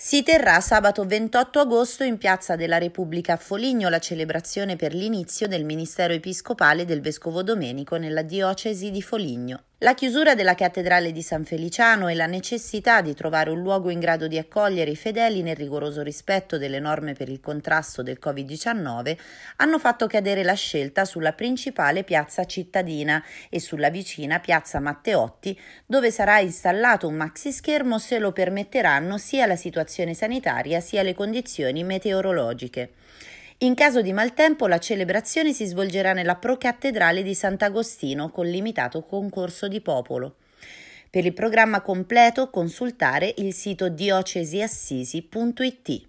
Si terrà sabato 28 agosto in Piazza della Repubblica a Foligno la celebrazione per l'inizio del Ministero Episcopale del Vescovo Domenico nella diocesi di Foligno. La chiusura della cattedrale di San Feliciano e la necessità di trovare un luogo in grado di accogliere i fedeli nel rigoroso rispetto delle norme per il contrasto del Covid-19 hanno fatto cadere la scelta sulla principale piazza cittadina e sulla vicina piazza Matteotti, dove sarà installato un maxi schermo se lo permetteranno sia la situazione sanitaria sia le condizioni meteorologiche. In caso di maltempo la celebrazione si svolgerà nella procattedrale di Sant'Agostino con limitato concorso di popolo. Per il programma completo consultare il sito diocesiassisi.it.